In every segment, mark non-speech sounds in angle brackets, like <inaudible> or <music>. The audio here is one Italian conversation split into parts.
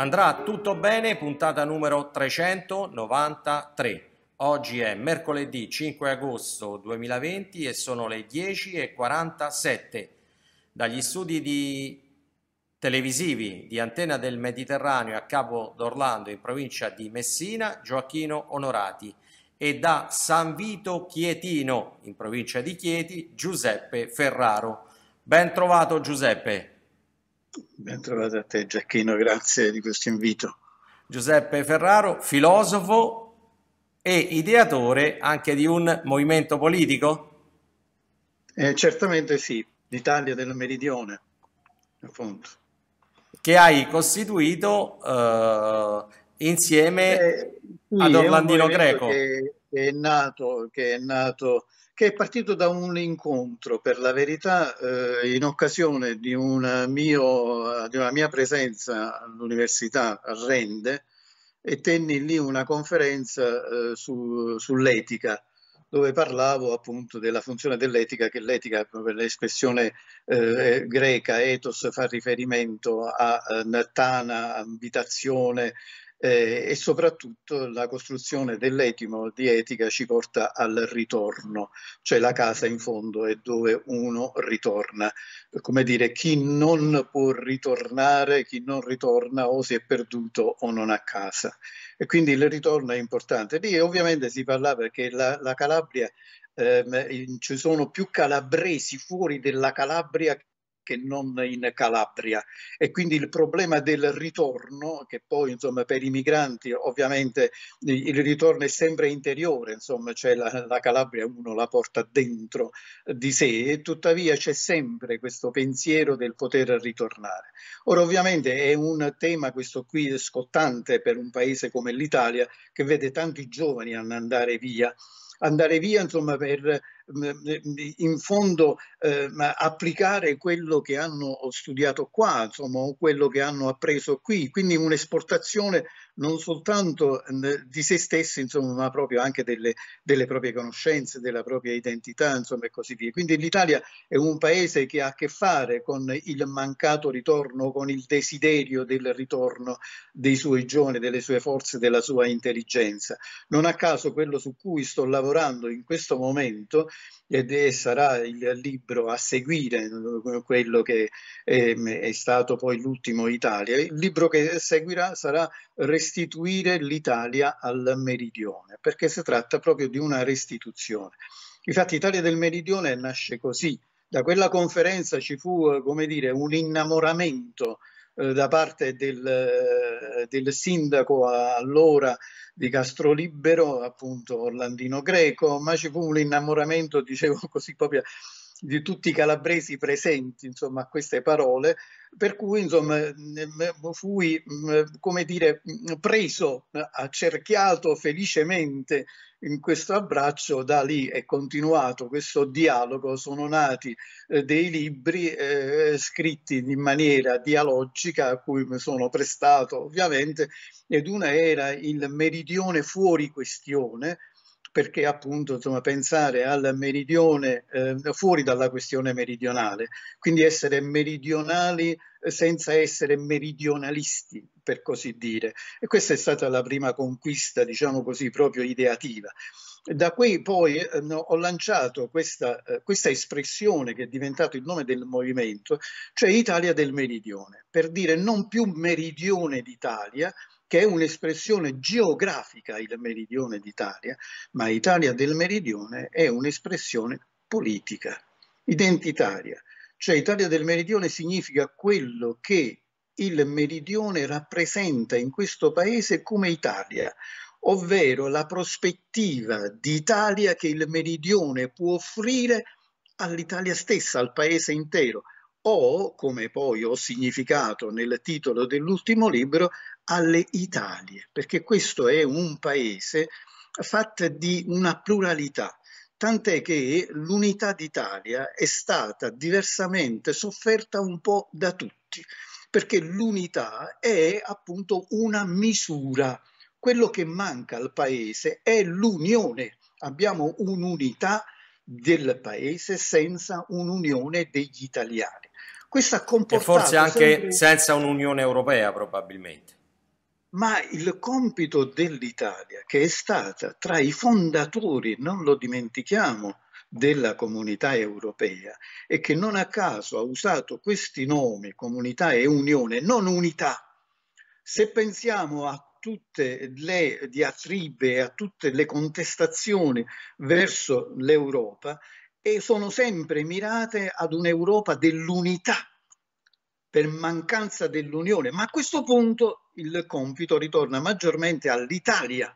Andrà tutto bene, puntata numero 393. Oggi è mercoledì 5 agosto 2020 e sono le 10.47. Dagli studi di televisivi di Antena del Mediterraneo a Capo d'Orlando in provincia di Messina, Gioacchino Onorati e da San Vito Chietino in provincia di Chieti, Giuseppe Ferraro. Ben trovato Giuseppe. Ben trovato a te Giacchino, grazie di questo invito. Giuseppe Ferraro, filosofo e ideatore anche di un movimento politico? Eh, certamente sì, l'Italia del Meridione, appunto. Che hai costituito eh, insieme eh, sì, ad Orlandino Greco. Che che è nato, che è, nato, che è partito da un incontro, per la verità, eh, in occasione di una, mio, di una, mia presenza all'università a Rende e tenni lì una conferenza eh, su, sull'etica dove parlavo appunto della funzione dell'etica, che l'etica, per l'espressione eh, greca, ethos, fa riferimento a, eh, a tana, abitazione, eh, e soprattutto la costruzione dell'etimo di etica ci porta al ritorno, cioè la casa in fondo è dove uno ritorna. Come dire, chi non può ritornare, chi non ritorna o si è perduto o non a casa. E quindi il ritorno è importante. Lì ovviamente si parlava perché la, la Calabria, ehm, ci sono più calabresi fuori della Calabria che non in Calabria e quindi il problema del ritorno che poi insomma, per i migranti ovviamente il ritorno è sempre interiore, insomma c'è cioè la, la Calabria uno la porta dentro di sé e tuttavia c'è sempre questo pensiero del poter ritornare. Ora ovviamente è un tema questo qui scottante per un paese come l'Italia che vede tanti giovani andare via andare via insomma, per in fondo eh, applicare quello che hanno studiato qua, insomma, o quello che hanno appreso qui, quindi un'esportazione non soltanto di se stessi, insomma, ma proprio anche delle, delle, proprie conoscenze, della propria identità, insomma, e così via. Quindi l'Italia è un paese che ha a che fare con il mancato ritorno, con il desiderio del ritorno dei suoi giovani, delle sue forze, della sua intelligenza. Non a caso quello su cui sto lavorando in questo momento ed è, sarà il libro a seguire eh, quello che è, ehm, è stato poi l'ultimo Italia. Il libro che seguirà sarà Restituire l'Italia al meridione, perché si tratta proprio di una restituzione. Infatti Italia del meridione nasce così, da quella conferenza ci fu, eh, come dire, un innamoramento eh, da parte del, eh, del, sindaco allora di Castrolibero, appunto Orlandino Greco, ma ci fu un innamoramento, dicevo <laughs> così, proprio di tutti i calabresi presenti insomma, a queste parole, per cui insomma, mm, mm, mm, fui come dire, preso, eh, accerchiato felicemente in questo abbraccio, da lì è continuato questo dialogo, sono nati eh, dei libri eh, scritti in maniera dialogica a cui mi sono prestato ovviamente ed una era il meridione fuori questione, perché appunto insomma, pensare al meridione eh, fuori dalla questione meridionale, quindi essere meridionali eh, senza essere meridionalisti, per così dire. E questa è stata la prima conquista, diciamo così, proprio ideativa. Da qui poi eh, ho lanciato questa, eh, questa, espressione che è diventato il nome del movimento, cioè Italia del Meridione, per dire non più meridione d'Italia, che è un'espressione geografica il meridione d'Italia, ma Italia del meridione è un'espressione politica, identitaria. Cioè Italia del meridione significa quello che il meridione rappresenta in questo paese come Italia, ovvero la prospettiva d'Italia che il meridione può offrire all'Italia stessa, al paese intero, o, come poi ho significato nel titolo dell'ultimo libro, alle Italie, perché questo è un paese fatto di una pluralità, tant'è che l'unità d'Italia è stata diversamente sofferta un po' da tutti, perché l'unità è appunto una misura. Quello che manca al paese è l'unione. Abbiamo un'unità del paese senza un'unione degli italiani. Questa comporta e forse anche sempre... senza un'Unione Europea probabilmente ma il compito dell'Italia, che è stata tra i fondatori, non lo dimentichiamo, della comunità europea e che non a caso ha usato questi nomi, comunità e unione, non unità. Se pensiamo a tutte le diatribe, a tutte le contestazioni verso l'Europa, e sono sempre mirate ad un'Europa dell'unità per mancanza dell'unione, ma a questo punto il compito ritorna maggiormente all'Italia,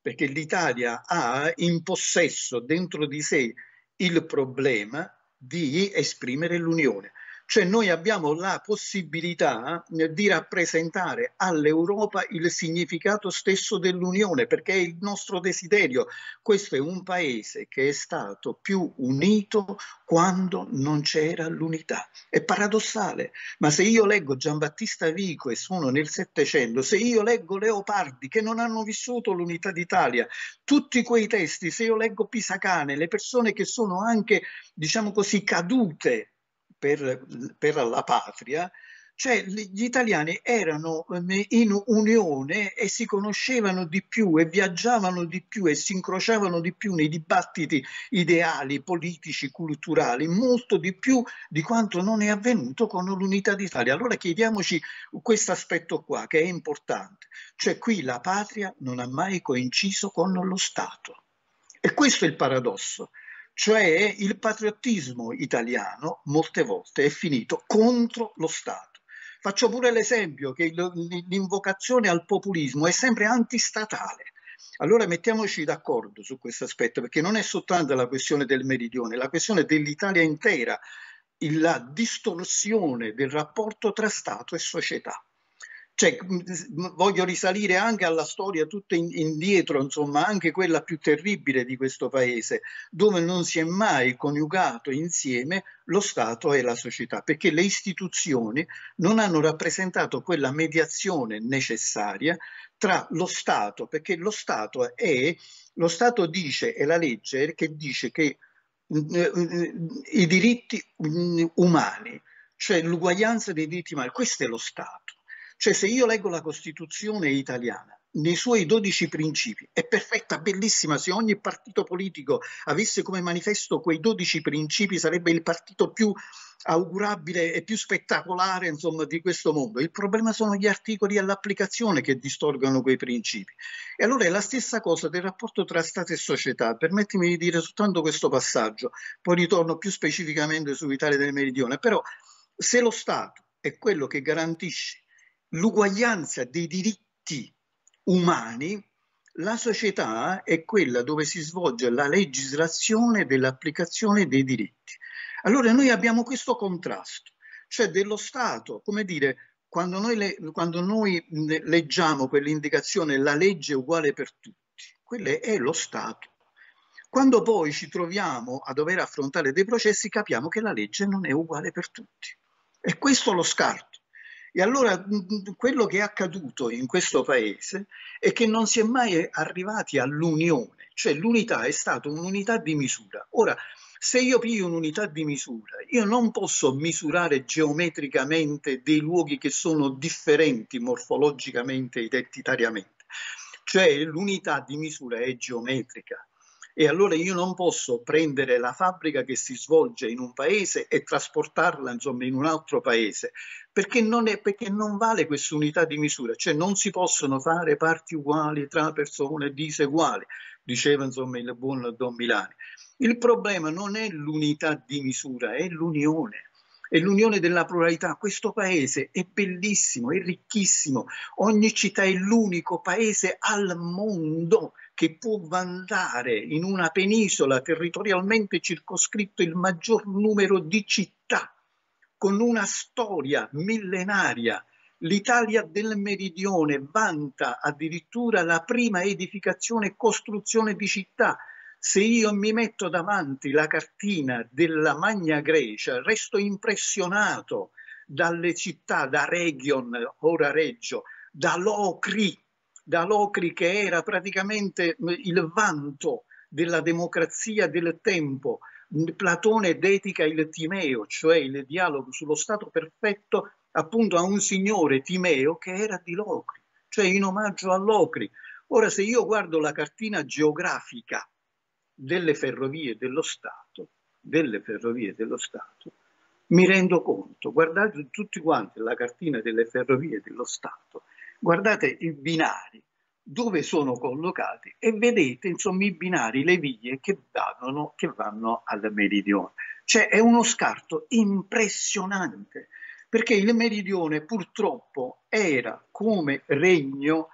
perché l'Italia ha in possesso dentro di sé il problema di esprimere l'unione. Cioè noi abbiamo la possibilità eh, di rappresentare all'Europa il significato stesso dell'Unione, perché è il nostro desiderio. Questo è un paese che è stato più unito quando non c'era l'unità. È paradossale, ma se io leggo Giambattista Vico e sono nel Settecento, se io leggo Leopardi che non hanno vissuto l'unità d'Italia, tutti quei testi, se io leggo Pisacane, le persone che sono anche, diciamo così, cadute per, per la patria, cioè gli italiani erano eh, in unione e si conoscevano di più e viaggiavano di più e si incrociavano di più nei dibattiti ideali, politici, culturali, molto di più di quanto non è avvenuto con l'unità d'Italia. Allora chiediamoci questo aspetto qua che è importante, cioè qui la patria non ha mai coinciso con lo Stato. E questo è il paradosso. Cioè il patriottismo italiano molte volte è finito contro lo Stato. Faccio pure l'esempio che l'invocazione al populismo è sempre antistatale. Allora mettiamoci d'accordo su questo aspetto, perché non è soltanto la questione del meridione, è la questione dell'Italia intera, la distorsione del rapporto tra Stato e società cioè, voglio risalire anche alla storia tutta in, indietro, insomma, anche quella più terribile di questo paese, dove non si è mai coniugato insieme lo Stato e la società, perché le istituzioni non hanno rappresentato quella mediazione necessaria tra lo Stato, perché lo Stato è, lo Stato dice, e la legge che dice che mm, eh, mm, i diritti mm, umani, cioè l'uguaglianza dei diritti umani, questo è lo Stato cioè se io leggo la Costituzione italiana, nei suoi 12 principi. È perfetta, bellissima. Se ogni partito politico avesse come manifesto quei 12 principi, sarebbe il partito più augurabile e più spettacolare insomma, di questo mondo. Il problema sono gli articoli all'applicazione che distorgono quei principi. E allora è la stessa cosa del rapporto tra Stato e società. Permettimi di dire soltanto questo passaggio, poi ritorno più specificamente su Italia del Meridione. Però se lo Stato è quello che garantisce l'uguaglianza dei diritti umani, la società è quella dove si svolge la legislazione dell'applicazione dei diritti. Allora noi abbiamo questo contrasto, cioè dello Stato, come dire, quando noi, le, quando noi leggiamo quell'indicazione la legge è uguale per tutti, quello è lo Stato. Quando poi ci troviamo a dover affrontare dei processi capiamo che la legge non è uguale per tutti. E questo lo scarto. E allora mm, mm, quello che è accaduto in questo paese è che non si è mai arrivati all'unione, cioè l'unità è stata un'unità di misura. Ora, se io piglio un'unità di misura, io non posso misurare geometricamente dei luoghi che sono differenti morfologicamente e identitariamente. Cioè l'unità di misura è geometrica, e allora io non posso prendere la fabbrica che si svolge in un paese e trasportarla insomma, in un altro paese, perché non, è, perché non vale questa unità di misura, cioè non si possono fare parti uguali tra persone diseguali, diceva insomma, il buon Don Milani. Il problema non è l'unità di misura, è l'unione è l'unione della pluralità. Questo paese è bellissimo, è ricchissimo. Ogni città è l'unico paese al mondo che può mandare in una penisola territorialmente circoscritto il maggior numero di città, con una storia millenaria. L'Italia del Meridione vanta addirittura la prima edificazione e costruzione di città. Se io mi metto davanti la cartina della Magna Grecia, resto impressionato dalle città, da Region, ora Reggio, da Locri, da Locri che era praticamente il vanto della democrazia del tempo, Platone dedica il Timeo, cioè il dialogo sullo Stato perfetto, appunto a un signore Timeo che era di Locri, cioè in omaggio a Locri. Ora, se io guardo la cartina geografica delle ferrovie dello Stato, delle ferrovie dello Stato, mi rendo conto, guardate tutti quanti la cartina delle ferrovie dello Stato, guardate i binari dove sono collocati e vedete insomma i binari, le vie che vanno, che vanno al meridione. Cioè è uno scarto impressionante perché il meridione purtroppo era come regno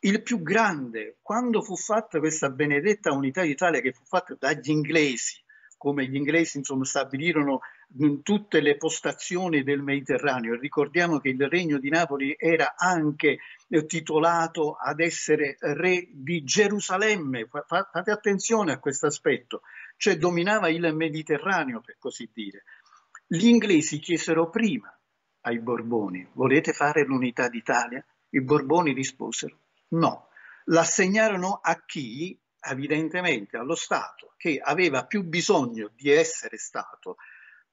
il più grande. Quando fu fatta questa benedetta unità d'Italia che fu fatta dagli inglesi come gli inglesi insomma, stabilirono in tutte le postazioni del Mediterraneo. Ricordiamo che il regno di Napoli era anche eh, titolato ad essere re di Gerusalemme. Fate attenzione a questo aspetto, cioè dominava il Mediterraneo per così dire. Gli inglesi chiesero prima ai Borboni, volete fare l'unità d'Italia? I Borboni risposero no. L'assegnarono a chi evidentemente allo Stato che aveva più bisogno di essere Stato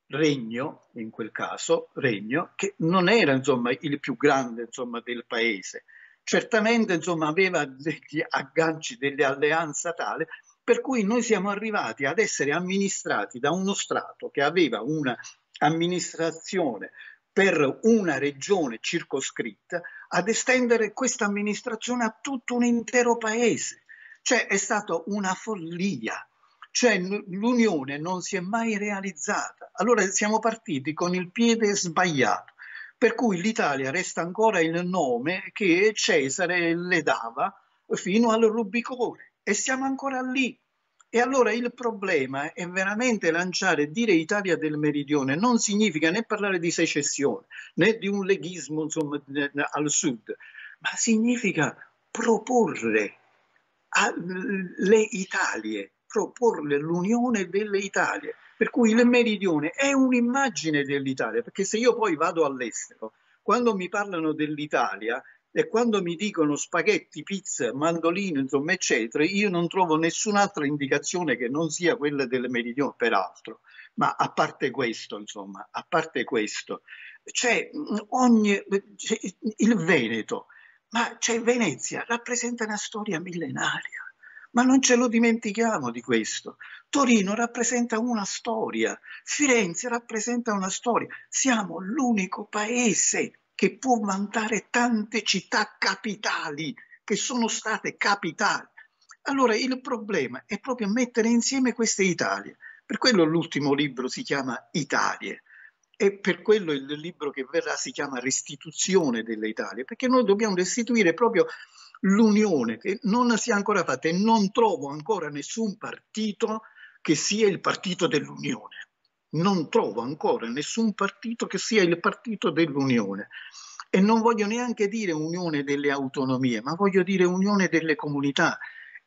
regno, in quel caso, regno, che non era insomma, il più grande insomma, del paese. Certamente insomma, aveva degli agganci, delle alleanze tale, per cui noi siamo arrivati ad essere amministrati da uno Stato che aveva un'amministrazione per una regione circoscritta, ad estendere questa amministrazione a tutto un intero paese. Cioè è stata una follia, cioè l'unione non si è mai realizzata. Allora siamo partiti con il piede sbagliato, per cui l'Italia resta ancora il nome che Cesare le dava fino al Rubicone e siamo ancora lì. E allora il problema è veramente lanciare, dire Italia del meridione non significa né parlare di secessione né di un leghismo insomma, al sud, ma significa proporre le Italie, proporre l'unione delle Italie. Per cui il meridione è un'immagine dell'Italia, perché se io poi vado all'estero, quando mi parlano dell'Italia e quando mi dicono spaghetti, pizza, mandolino, insomma, eccetera, io non trovo nessun'altra indicazione che non sia quella del meridione, peraltro. Ma a parte questo, insomma, a parte questo, c'è ogni... C'è il Veneto, ma c'è Venezia, rappresenta una storia millenaria, ma non ce lo dimentichiamo di questo. Torino rappresenta una storia, Firenze rappresenta una storia, siamo l'unico paese che può vantare tante città capitali, che sono state capitali. Allora il problema è proprio mettere insieme queste Italie. Per quello l'ultimo libro si chiama Italie, e per quello il libro che verrà si chiama Restituzione dell'Italia, perché noi dobbiamo restituire proprio l'unione che non si è ancora fatta e non trovo ancora nessun partito che sia il partito dell'unione. Non trovo ancora nessun partito che sia il partito dell'unione. E non voglio neanche dire unione delle autonomie, ma voglio dire unione delle comunità,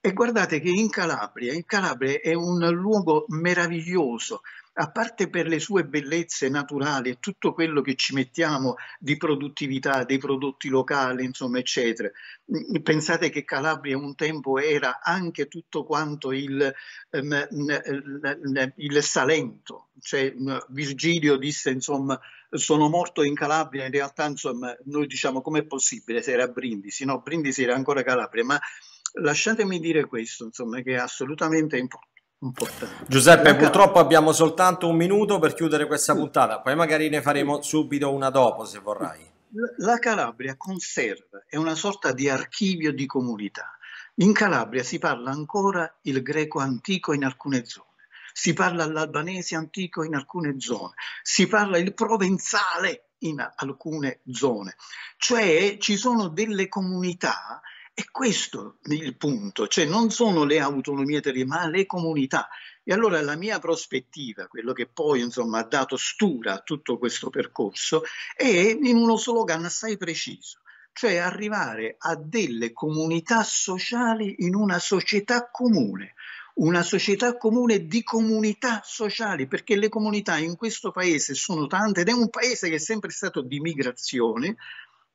e guardate che in Calabria, in Calabria è un luogo meraviglioso, a parte per le sue bellezze naturali e tutto quello che ci mettiamo di produttività, dei prodotti locali, insomma, eccetera. Mm, pensate che Calabria un tempo era anche tutto quanto il, ehm, il Salento, cioè, mm, Virgilio disse, insomma, sono morto in Calabria, in realtà, insomma, noi diciamo com'è possibile se era Brindisi, no, Brindisi era ancora Calabria, ma lasciatemi dire questo, insomma, che è assolutamente importante. Importante. Giuseppe, purtroppo abbiamo soltanto un minuto per chiudere questa puntata, poi magari ne faremo subito una dopo se vorrai. La Calabria conserva, è una sorta di archivio di comunità. In Calabria si parla ancora il greco antico in alcune zone, si parla l'albanese antico in alcune zone, si parla il provenzale in alcune zone. Cioè ci sono delle comunità e questo è il punto, cioè non sono le autonomie territoriali, ma le comunità. E allora la mia prospettiva, quello che poi insomma, ha dato stura a tutto questo percorso, è in uno slogan assai preciso, cioè arrivare a delle comunità sociali in una società comune una società comune di comunità sociali, perché le comunità in questo paese sono tante ed è un paese che è sempre stato di migrazione,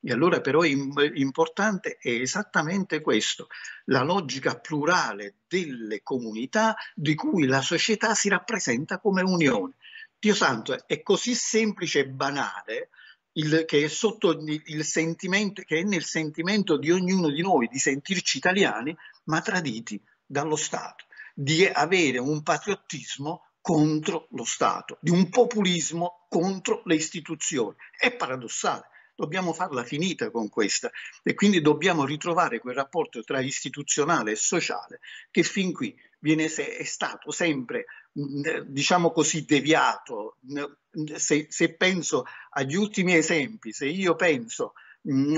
e allora però importante è esattamente questo, la logica plurale delle comunità di cui la società si rappresenta come unione. Dio santo, è così semplice e banale il, che, è sotto il sentimento, che è nel sentimento di ognuno di noi di sentirci italiani, ma traditi dallo Stato, di avere un patriottismo contro lo Stato, di un populismo contro le istituzioni. È paradossale dobbiamo farla finita con questa e quindi dobbiamo ritrovare quel rapporto tra istituzionale e sociale che fin qui viene, è stato sempre, mm, eh, diciamo così, deviato. Mm, mm, se, se penso agli ultimi esempi, se io penso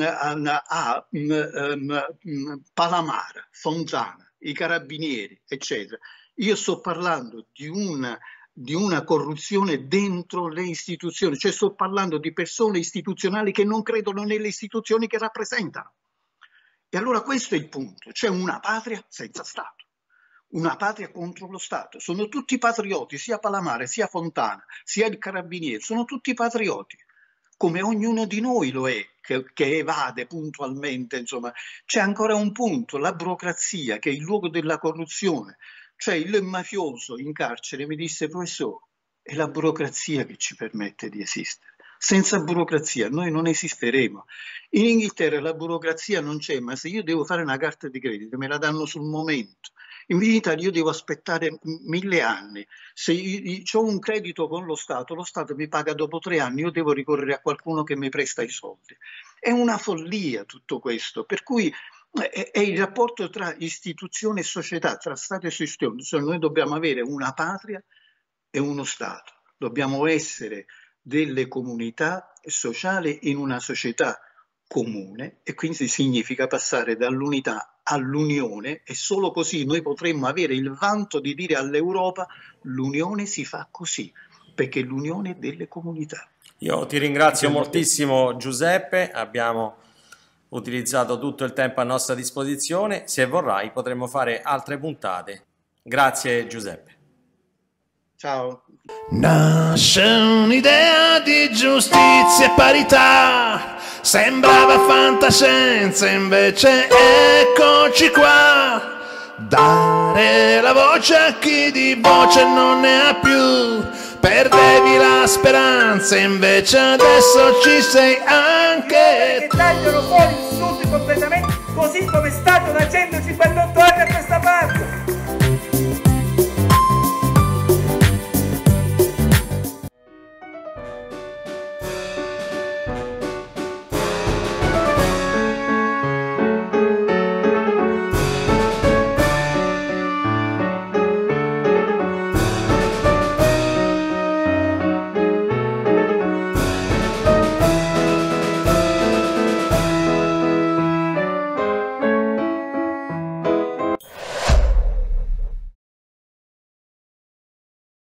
a, a, a ehm, Palamara, Fontana, i carabinieri, eccetera, io sto parlando di una di una corruzione dentro le istituzioni, cioè sto parlando di persone istituzionali che non credono nelle istituzioni che rappresentano. E allora questo è il punto, c'è una patria senza Stato, una patria contro lo Stato. Sono tutti patrioti, sia Palamare, sia Fontana, sia il Carabinieri, sono tutti patrioti, come ognuno di noi lo è, che, che evade puntualmente, insomma. C'è ancora un punto, la burocrazia, che è il luogo della corruzione, cioè il mafioso in carcere mi disse, professore, è la burocrazia che ci permette di esistere. Senza burocrazia noi non esisteremo. In Inghilterra la burocrazia non c'è, ma se io devo fare una carta di credito me la danno sul momento. In Italia io devo aspettare mille anni. Se ho un credito con lo Stato, lo Stato mi paga dopo tre anni, io devo ricorrere a qualcuno che mi presta i soldi. È una follia tutto questo, per cui eh, è il rapporto tra istituzione e società, tra Stato e istituzione. Cioè noi dobbiamo avere una patria e uno Stato, dobbiamo essere delle comunità sociali in una società comune e quindi significa passare dall'unità all'unione e solo così noi potremmo avere il vanto di dire all'Europa l'unione si fa così, perché l'unione delle comunità. Io ti ringrazio moltissimo Giuseppe, abbiamo utilizzato tutto il tempo a nostra disposizione. Se vorrai potremo fare altre puntate. Grazie Giuseppe. Ciao. Nasce un'idea di giustizia e parità. Sembrava fantascienza, invece eccoci qua. Dare la voce a chi di voce non ne ha più perdevi la speranza invece adesso ci sei anche tagliano fuori il completamente così come è stato da 158 anni